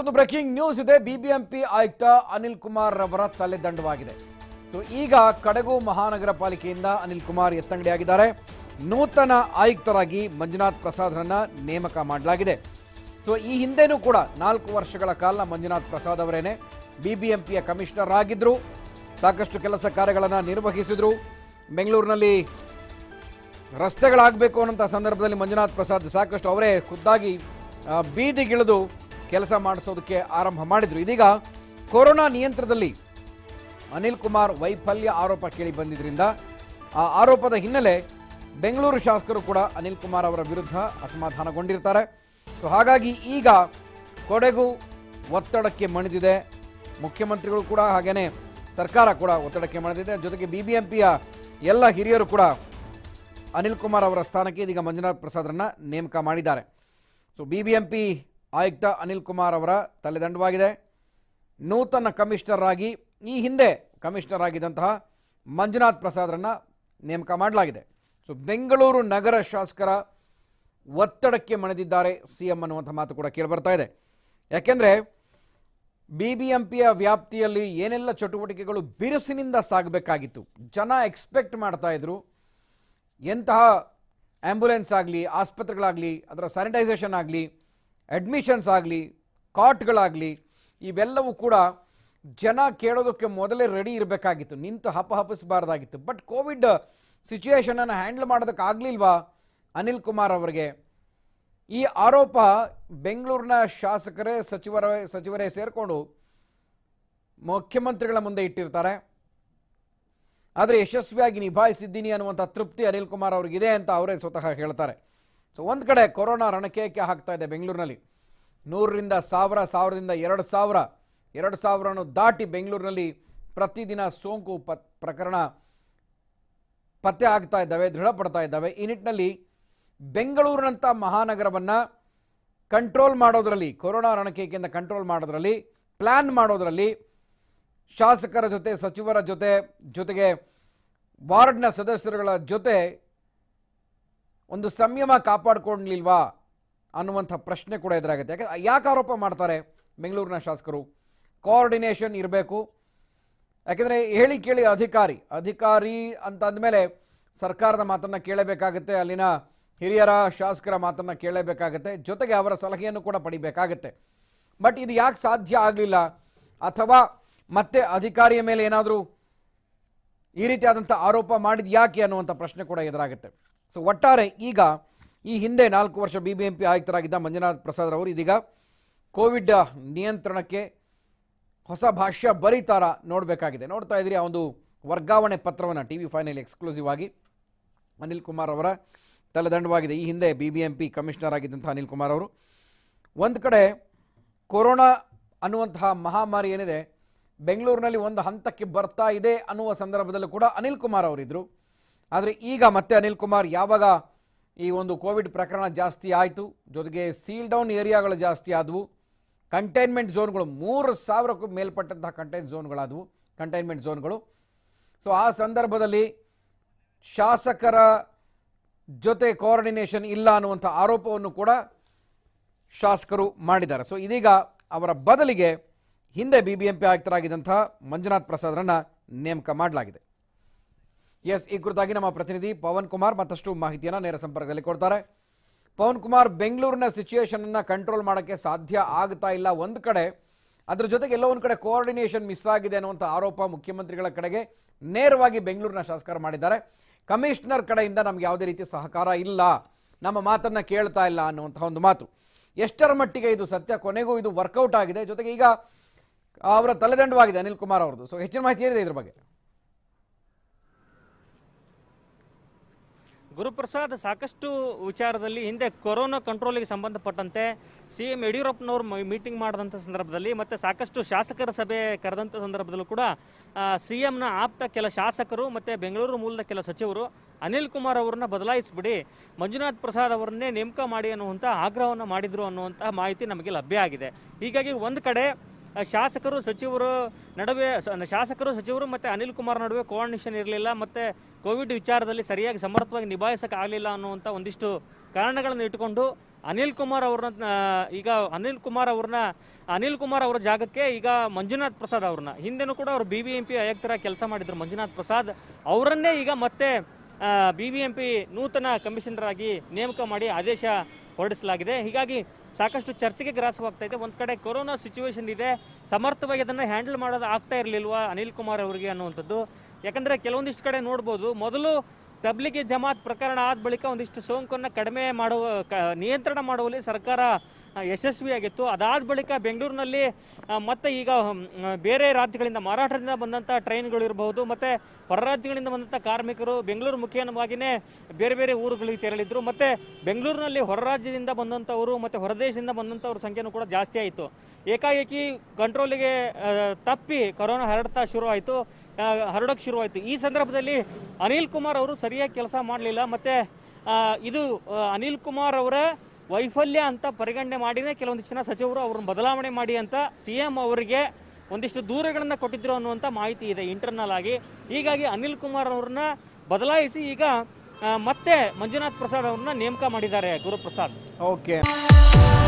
ಒಂದು breaking news ಇದೆ BBMP ಆಯುಕ್ತ ಅನಿಲ್ ಕುಮಾರ್ ರವರ ತಲೆದಂಡವಾಗಿದೆ ಸೊ ಈಗ ಕಡಗು ಮಹಾನಗರ ಪಾಲಿಕೆಯಿಂದ ಅನಿಲ್ ಕುಮಾರ್ ಎತ್ತಂಗಡಿಯಾಗಿದ್ದಾರೆ ನೂತನ ಆಯುಕ್ತರಾಗಿ ಮಂಜುನಾಥ್ ರನ್ನ ನೇಮಕ ಮಾಡಲಾಗಿದೆ ಸೊ ಈ ಹಿಂದೆನೂ ಕೂಡ ನಾಲ್ಕು ವರ್ಷಗಳ ಕಾಲ ಮಂಜುನಾಥ್ ಪ್ರಸಾದ್ ಅವರೇನೆ ಬಿಬಿಎಂಪಿಯ ಕಮಿಷನರ್ ಆಗಿದ್ರು ಸಾಕಷ್ಟು ಕೆಲಸ ಕಾರ್ಯಗಳನ್ನು ನಿರ್ವಹಿಸಿದ್ರು ಬೆಂಗಳೂರಿನಲ್ಲಿ ರಸ್ತೆಗಳಾಗಬೇಕು ಅನ್ನೋಂಥ ಸಂದರ್ಭದಲ್ಲಿ ಮಂಜುನಾಥ್ ಪ್ರಸಾದ್ ಸಾಕಷ್ಟು ಅವರೇ ಖುದ್ದಾಗಿ ಬೀದಿಗಿಳಿದು ಕೆಲಸ ಮಾಡಿಸೋದಕ್ಕೆ ಆರಂಭ ಮಾಡಿದ್ರು ಇದೀಗ ಕೊರೋನಾ ನಿಯಂತ್ರಣದಲ್ಲಿ ಅನಿಲ್ ಕುಮಾರ್ ವೈಫಲ್ಯ ಆರೋಪ ಕೇಳಿ ಬಂದಿದ್ದರಿಂದ ಆ ಆರೋಪದ ಹಿನ್ನೆಲೆ ಬೆಂಗಳೂರು ಶಾಸಕರು ಕೂಡ ಅನಿಲ್ ಕುಮಾರ್ ಅವರ ವಿರುದ್ಧ ಅಸಮಾಧಾನಗೊಂಡಿರ್ತಾರೆ ಸೊ ಹಾಗಾಗಿ ಈಗ ಕೊಡಗು ಒತ್ತಡಕ್ಕೆ ಮಣಿದಿದೆ ಮುಖ್ಯಮಂತ್ರಿಗಳು ಕೂಡ ಹಾಗೆಯೇ ಸರ್ಕಾರ ಕೂಡ ಒತ್ತಡಕ್ಕೆ ಮಣಿದಿದೆ ಜೊತೆಗೆ ಬಿ ಬಿ ಎಂ ಪಿಯ ಎಲ್ಲ ಹಿರಿಯರು ಕೂಡ ಅನಿಲ್ ಕುಮಾರ್ ಅವರ ಸ್ಥಾನಕ್ಕೆ ಇದೀಗ ಮಂಜುನಾಥ್ ಪ್ರಸಾದ್ರನ್ನ ನೇಮಕ ಮಾಡಿದ್ದಾರೆ so B B M P ಆಯುಕ್ತ ಅನಿಲ್ ಕುಮಾರ್ ಅವರ ತಲೆದಂಡವಾಗಿದೆ ನೂತನ ಕಮಿಷನರ್ ಆಗಿ ಈ ಹಿಂದೆ ಕಮಿಷನರ್ ಆಗಿದ್ದಂತಹ ಮಂಜುನಾಥ್ ಪ್ರಸಾದ್ರನ್ನು ನೇಮಕ ಮಾಡಲಾಗಿದೆ ಸೊ ಬೆಂಗಳೂರು ನಗರ ಶಾಸಕರ ಒತ್ತಡಕ್ಕೆ ಮಣಿದಿದ್ದಾರೆ ಸಿ ಎಂ ಅನ್ನುವಂಥ ಮಾತು ಕೂಡ ಕೇಳಿಬರ್ತಾ ಇದೆ ಯಾಕೆಂದರೆ ಬಿ ಬಿ ಎಂ ಪಿಯ ವ್ಯಾಪ್ತಿಯಲ್ಲಿ ಏನೆಲ್ಲ ಚಟುವಟಿಕೆಗಳು ಬಿರುಸಿನಿಂದ ಸಾಗಬೇಕಾಗಿತ್ತು ಜನ ಎಕ್ಸ್ಪೆಕ್ಟ್ ಮಾಡ್ತಾ ಇದ್ರು ಎಂತಹ ಆ್ಯಂಬುಲೆನ್ಸ್ ಆಗಲಿ ಆಸ್ಪತ್ರೆಗಳಾಗಲಿ ಅದರ ಸ್ಯಾನಿಟೈಸೇಷನ್ ಆಗಲಿ ಅಡ್ಮಿಷನ್ಸ್ ಆಗಲಿ ಕಾಟ್ಗಳಾಗಲಿ ಇವೆಲ್ಲವೂ ಕೂಡ ಜನ ಕೇಳೋದಕ್ಕೆ ಮೊದಲೇ ರೆಡಿ ಇರಬೇಕಾಗಿತ್ತು ನಿಂತು ಹಪ ಹಪಿಸಬಾರ್ದಾಗಿತ್ತು ಬಟ್ ಕೋವಿಡ್ ಸಿಚುಯೇಷನನ್ನು ಹ್ಯಾಂಡಲ್ ಮಾಡೋದಕ್ಕಾಗಲಿಲ್ವಾ ಅನಿಲ್ ಕುಮಾರ್ ಅವರಿಗೆ ಈ ಆರೋಪ ಬೆಂಗಳೂರಿನ ಶಾಸಕರೇ ಸಚಿವರ ಸಚಿವರೇ ಸೇರಿಕೊಂಡು ಮುಖ್ಯಮಂತ್ರಿಗಳ ಮುಂದೆ ಇಟ್ಟಿರ್ತಾರೆ ಆದರೆ ಯಶಸ್ವಿಯಾಗಿ ನಿಭಾಯಿಸಿದ್ದೀನಿ ಅನ್ನುವಂಥ ತೃಪ್ತಿ ಅನಿಲ್ ಕುಮಾರ್ ಅವ್ರಿಗಿದೆ ಅಂತ ಅವರೇ ಸ್ವತಃ ಹೇಳ್ತಾರೆ ಸೊ ಒಂದು ಕಡೆ ಕೊರೋನಾ ರಣಕೇಕೆ ಹಾಕ್ತಾ ಇದೆ ಬೆಂಗಳೂರಿನಲ್ಲಿ ನೂರರಿಂದ ಸಾವಿರ ಸಾವಿರದಿಂದ ಎರಡು ಸಾವಿರ ಎರಡು ಸಾವಿರನೂ ದಾಟಿ ಬೆಂಗಳೂರಿನಲ್ಲಿ ಪ್ರತಿದಿನ ಸೋಂಕು ಪತ್ ಪ್ರಕರಣ ಪತ್ತೆ ಆಗ್ತಾ ಇದ್ದಾವೆ ದೃಢಪಡ್ತಾ ಇದ್ದಾವೆ ಈ ನಿಟ್ಟಿನಲ್ಲಿ ಬೆಂಗಳೂರಿನಂಥ ಮಹಾನಗರವನ್ನು ಕಂಟ್ರೋಲ್ ಮಾಡೋದರಲ್ಲಿ ಕೊರೋನಾ ರಣಕೇಕೆಯಿಂದ ಕಂಟ್ರೋಲ್ ಮಾಡೋದರಲ್ಲಿ ಪ್ಲ್ಯಾನ್ ಮಾಡೋದರಲ್ಲಿ ಶಾಸಕರ ಜೊತೆ ಸಚಿವರ ಜೊತೆ ಜೊತೆಗೆ ವಾರ್ಡ್ನ ಸದಸ್ಯರುಗಳ ಜೊತೆ ಒಂದು ಸಂಯಮ ಕಾಪಾಡ್ಕೊಳ್ಲಿಲ್ವಾ ಅನ್ನುವಂಥ ಪ್ರಶ್ನೆ ಕೂಡ ಎದುರಾಗುತ್ತೆ ಯಾಕೆ ಯಾಕೆ ಆರೋಪ ಮಾಡ್ತಾರೆ ಬೆಂಗಳೂರಿನ ಶಾಸಕರು ಕೋಆರ್ಡಿನೇಷನ್ ಇರಬೇಕು ಯಾಕೆಂದರೆ ಹೇಳಿ ಕೇಳಿ ಅಧಿಕಾರಿ ಅಧಿಕಾರಿ ಅಂತ ಅಂದಮೇಲೆ ಸರ್ಕಾರದ ಮಾತನ್ನು ಕೇಳಬೇಕಾಗುತ್ತೆ ಅಲ್ಲಿನ ಹಿರಿಯರ ಶಾಸಕರ ಮಾತನ್ನು ಕೇಳಬೇಕಾಗುತ್ತೆ ಜೊತೆಗೆ ಅವರ ಸಲಹೆಯನ್ನು ಕೂಡ ಪಡಿಬೇಕಾಗುತ್ತೆ ಬಟ್ ಇದು ಯಾಕೆ ಸಾಧ್ಯ ಆಗಲಿಲ್ಲ ಅಥವಾ ಮತ್ತೆ ಅಧಿಕಾರಿಯ ಮೇಲೆ ಏನಾದರೂ ಈ ರೀತಿಯಾದಂಥ ಆರೋಪ ಮಾಡಿದ ಯಾಕೆ ಅನ್ನುವಂಥ ಪ್ರಶ್ನೆ ಕೂಡ ಎದುರಾಗುತ್ತೆ ಸೊ ಒಟ್ಟಾರೆ ಈಗ ಈ ಹಿಂದೆ ನಾಲ್ಕು ವರ್ಷ ಬಿ ಬಿ ಎಂ ಪಿ ಆಯುಕ್ತರಾಗಿದ್ದ ಮಂಜುನಾಥ್ ಪ್ರಸಾದ್ ಅವರು ಇದೀಗ ಕೋವಿಡ್ ನಿಯಂತ್ರಣಕ್ಕೆ ಹೊಸ ಭಾಷ್ಯ ಬರೀತಾರ ನೋಡಬೇಕಾಗಿದೆ ನೋಡ್ತಾ ಇದ್ರಿ ಆ ಒಂದು ವರ್ಗಾವಣೆ ಪತ್ರವನ್ನು ಟಿ ವಿ ಫೈನಲ್ ಎಕ್ಸ್ಕ್ಲೂಸಿವ್ ಆಗಿ ಅನಿಲ್ ಕುಮಾರ್ ಅವರ ತಲೆದಂಡವಾಗಿದೆ ಈ ಹಿಂದೆ B B M P commissioner ಆಗಿದ್ದಂಥ ಅನಿಲ್ ಕುಮಾರ್ ಅವರು ಒಂದು ಕಡೆ ಕೊರೋನಾ ಅನ್ನುವಂತಹ ಮಹಾಮಾರಿ ಏನಿದೆ ಬೆಂಗಳೂರಿನಲ್ಲಿ ಒಂದು ಹಂತಕ್ಕೆ ಬರ್ತಾ ಇದೆ ಅನ್ನುವ ಸಂದರ್ಭದಲ್ಲೂ ಕೂಡ ಅನಿಲ್ ಕುಮಾರ್ ಅವರಿದ್ದರು ಆದರೆ ಈಗ ಮತ್ತೆ ಅನಿಲ್ ಕುಮಾರ್ ಯಾವಾಗ ಈ ಒಂದು ಕೋವಿಡ್ ಪ್ರಕರಣ ಜಾಸ್ತಿ ಆಯಿತು ಜೊತೆಗೆ ಸೀಲ್ ಡೌನ್ ಏರಿಯಾಗಳು ಜಾಸ್ತಿ ಆದವು ಕಂಟೈನ್ಮೆಂಟ್ ಝೋನ್ಗಳು ಮೂರು ಸಾವಿರಕ್ಕೂ ಮೇಲ್ಪಟ್ಟಂತಹ ಕಂಟೈನ್ ಝೋನ್ಗಳಾದವು ಕಂಟೈನ್ಮೆಂಟ್ ಝೋನ್ಗಳು ಸೊ ಆ ಸಂದರ್ಭದಲ್ಲಿ ಶಾಸಕರ ಜೊತೆ ಕೋಆರ್ಡಿನೇಷನ್ ಇಲ್ಲ ಅನ್ನುವಂಥ ಆರೋಪವನ್ನು ಕೂಡ ಶಾಸಕರು ಮಾಡಿದ್ದಾರೆ ಸೊ ಇದೀಗ ಅವರ ಬದಲಿಗೆ ಹಿಂದೆ ಬಿ ಬಿ ಎಂ ಪಿ ಆಯುಕ್ತರಾಗಿದ್ದಂಥ ಮಂಜುನಾಥ್ ಪ್ರಸಾದ್ರನ್ನ ನೇಮಕ ಮಾಡಲಾಗಿದೆ ಎಸ್ ಈ ಕುರಿತಾಗಿ ನಮ್ಮ ಪ್ರತಿನಿಧಿ ಪವನ್ ಕುಮಾರ್ ಮತ್ತಷ್ಟು ಮಾಹಿತಿಯನ್ನು ನೇರ ಸಂಪರ್ಕದಲ್ಲಿ ಕೊಡ್ತಾರೆ ಪವನ್ ಕುಮಾರ್ ಬೆಂಗಳೂರಿನ ಸಿಚುಯೇಷನನ್ನು ಕಂಟ್ರೋಲ್ ಮಾಡೋಕ್ಕೆ ಸಾಧ್ಯ ಆಗ್ತಾ ಇಲ್ಲ ಒಂದು ಕಡೆ ಅದ್ರ ಜೊತೆಗೆ ಎಲ್ಲೋ ಒಂದು ಕಡೆ ಕೋಆರ್ಡಿನೇಷನ್ ಮಿಸ್ ಆಗಿದೆ ಅನ್ನುವಂಥ ಆರೋಪ ಮುಖ್ಯಮಂತ್ರಿಗಳ ಕಡೆಗೆ ನೇರವಾಗಿ ಬೆಂಗಳೂರಿನ ಶಾಸಕರು ಮಾಡಿದ್ದಾರೆ ಕಮಿಷನರ್ ಕಡೆಯಿಂದ ನಮ್ಗೆ ಯಾವುದೇ ರೀತಿ ಸಹಕಾರ ಇಲ್ಲ ನಮ್ಮ ಮಾತನ್ನು ಕೇಳ್ತಾ ಇಲ್ಲ ಅನ್ನುವಂಥ ಒಂದು ಮಾತು ಎಷ್ಟರ ಮಟ್ಟಿಗೆ ಇದು ಸತ್ಯ ಕೊನೆಗೂ ಇದು ವರ್ಕೌಟ್ ಆಗಿದೆ ಜೊತೆಗೆ ಈಗ ಅವರ ತಲೆದಂಡವಾಗಿದೆ ಅನಿಲ್ ಕುಮಾರ್ ಅವ್ರದ್ದು ಸೊ ಹೆಚ್ಚಿನ ಮಾಹಿತಿ ಏನಿದೆ ಇದ್ರ ಬಗ್ಗೆ ಗುರುಪ್ರಸಾದ್ ಸಾಕಷ್ಟು ವಿಚಾರದಲ್ಲಿ ಹಿಂದೆ ಕೊರೋನಾ ಕಂಟ್ರೋಲಿಗೆ ಸಂಬಂಧಪಟ್ಟಂತೆ ಸಿ ಎಂ ಯಡಿಯೂರಪ್ಪನವರು ಮೀಟಿಂಗ್ ಮಾಡಿದಂಥ ಸಂದರ್ಭದಲ್ಲಿ ಮತ್ತು ಸಾಕಷ್ಟು ಶಾಸಕರ ಸಭೆ ಕರೆದಂಥ ಸಂದರ್ಭದಲ್ಲೂ ಕೂಡ ಸಿ ಎಂನ ಆಪ್ತ ಕೆಲ ಶಾಸಕರು ಮತ್ತು ಬೆಂಗಳೂರು ಮೂಲದ ಕೆಲ ಸಚಿವರು ಅನಿಲ್ ಕುಮಾರ್ ಅವರನ್ನ ಬದಲಾಯಿಸಿಬಿಡಿ ಮಂಜುನಾಥ್ ಪ್ರಸಾದ್ ಅವರನ್ನೇ ನೇಮಕ ಮಾಡಿ ಅನ್ನುವಂಥ ಆಗ್ರಹವನ್ನು ಮಾಡಿದರು ಅನ್ನುವಂತಹ ಮಾಹಿತಿ ನಮಗೆ ಲಭ್ಯ ಆಗಿದೆ ಹೀಗಾಗಿ ಒಂದು ಕಡೆ ಶಾಸಕರು ಸಚಿವರು ನಡುವೆ ಶಾಸಕರು ಸಚಿವರು ಮತ್ತು ಅನಿಲ್ ಕುಮಾರ್ ನಡುವೆ ಕೋಆರ್ಡಿನೇಷನ್ ಇರಲಿಲ್ಲ ಮತ್ತು ಕೋವಿಡ್ ವಿಚಾರದಲ್ಲಿ ಸರಿಯಾಗಿ ಸಮರ್ಥವಾಗಿ ಆಗಲಿಲ್ಲ ಅನ್ನುವಂಥ ಒಂದಿಷ್ಟು ಕಾರಣಗಳನ್ನು ಇಟ್ಟುಕೊಂಡು ಅನಿಲ್ ಕುಮಾರ್ ಅವ್ರನ್ನ ಈಗ ಅನಿಲ್ ಕುಮಾರ್ ಅವ್ರನ್ನ ಅನಿಲ್ ಕುಮಾರ್ ಅವರ ಜಾಗಕ್ಕೆ ಈಗ ಮಂಜುನಾಥ್ ಪ್ರಸಾದ್ ಅವ್ರನ್ನ ಹಿಂದೆನೂ ಕೂಡ ಅವರು ಬಿ ಬಿ ಎಂ ಪಿ ಆಯುಕ್ತರ ಕೆಲಸ ಮಾಡಿದ್ರು ಮಂಜುನಾಥ್ ಪ್ರಸಾದ್ ಅವರನ್ನೇ ಈಗ ಮತ್ತೆ ಬಿ ಬಿ ಎಂ ಪಿ ನೂತನ ಕಮಿಷನರ್ ಆಗಿ ನೇಮಕ ಮಾಡಿ ಆದೇಶ ಹೊರಡಿಸಲಾಗಿದೆ ಹೀಗಾಗಿ ಸಾಕಷ್ಟು ಚರ್ಚೆಗೆ ಗ್ರಾಸವಾಗ್ತಾ ಇದೆ ಒಂದು ಕಡೆ ಕೊರೋನಾ ಸಿಚುವೇಶನ್ ಇದೆ ಸಮರ್ಥವಾಗಿ ಅದನ್ನು ಹ್ಯಾಂಡಲ್ ಮಾಡೋದು ಆಗ್ತಾ ಇರಲಿಲ್ವಾ ಅನಿಲ್ ಕುಮಾರ್ ಅವರಿಗೆ ಅನ್ನುವಂಥದ್ದು ಯಾಕಂದರೆ ಕೆಲವೊಂದಿಷ್ಟು ಕಡೆ ನೋಡ್ಬೋದು ಮೊದಲು ತಬ್ಲಿಗೆ ಜಮಾತ್ ಪ್ರಕರಣ ಆದ ಬಳಿಕ ಒಂದಿಷ್ಟು ಸೋಂಕನ್ನು ಕಡಿಮೆ ಮಾಡುವ ನಿಯಂತ್ರಣ ಮಾಡುವಲ್ಲಿ ಸರ್ಕಾರ ಯಶಸ್ವಿಯಾಗಿತ್ತು ಅದಾದ ಬಳಿಕ ಬೆಂಗಳೂರಿನಲ್ಲಿ ಮತ್ತೆ ಈಗ ಬೇರೆ ರಾಜ್ಯಗಳಿಂದ ಮಹಾರಾಷ್ಟ್ರದಿಂದ ಬಂದಂಥ ಇರಬಹುದು ಮತ್ತು ಹೊರ ರಾಜ್ಯಗಳಿಂದ ಬಂದಂಥ ಕಾರ್ಮಿಕರು ಬೆಂಗಳೂರು ಮುಖೇನವಾಗಿಯೇ ಬೇರೆ ಬೇರೆ ಊರುಗಳಿಗೆ ತೆರಳಿದ್ರು ಮತ್ತು ಬೆಂಗಳೂರಿನಲ್ಲಿ ಹೊರ ರಾಜ್ಯದಿಂದ ಬಂದಂಥವರು ಮತ್ತು ಹೊರದೇಶದಿಂದ ಬಂದಂಥವ್ರ ಸಂಖ್ಯೆನೂ ಕೂಡ ಜಾಸ್ತಿ ಆಯಿತು ಏಕಾಏಕಿ ಕಂಟ್ರೋಲಿಗೆ ತಪ್ಪಿ ಕೊರೋನಾ ಹರಡ್ತಾ ಶುರುವಾಯಿತು ಹರಡೋಕ್ಕೆ ಶುರುವಾಯಿತು ಈ ಸಂದರ್ಭದಲ್ಲಿ ಅನಿಲ್ ಕುಮಾರ್ ಅವರು ಸರಿಯಾಗಿ ಕೆಲಸ ಮಾಡಲಿಲ್ಲ ಮತ್ತು ಇದು ಅನಿಲ್ ಕುಮಾರ್ ಅವರ ವೈಫಲ್ಯ ಅಂತ ಪರಿಗಣನೆ ಮಾಡಿನೇ ಕೆಲವೊಂದಿಷ್ಟು ಜನ ಸಚಿವರು ಅವ್ರನ್ನ ಬದಲಾವಣೆ ಮಾಡಿ ಅಂತ ಸಿ ಎಂ ಅವರಿಗೆ ಒಂದಿಷ್ಟು ದೂರಗಳನ್ನು ಕೊಟ್ಟಿದ್ರು ಅನ್ನುವಂಥ ಮಾಹಿತಿ ಇದೆ ಇಂಟರ್ನಲ್ ಆಗಿ ಹೀಗಾಗಿ ಅನಿಲ್ ಕುಮಾರ್ ಅವ್ರನ್ನ ಬದಲಾಯಿಸಿ ಈಗ ಮತ್ತೆ ಮಂಜುನಾಥ್ ಪ್ರಸಾದ್ ಅವ್ರನ್ನ ನೇಮಕ ಮಾಡಿದ್ದಾರೆ ಗುರುಪ್ರಸಾದ್ ಓಕೆ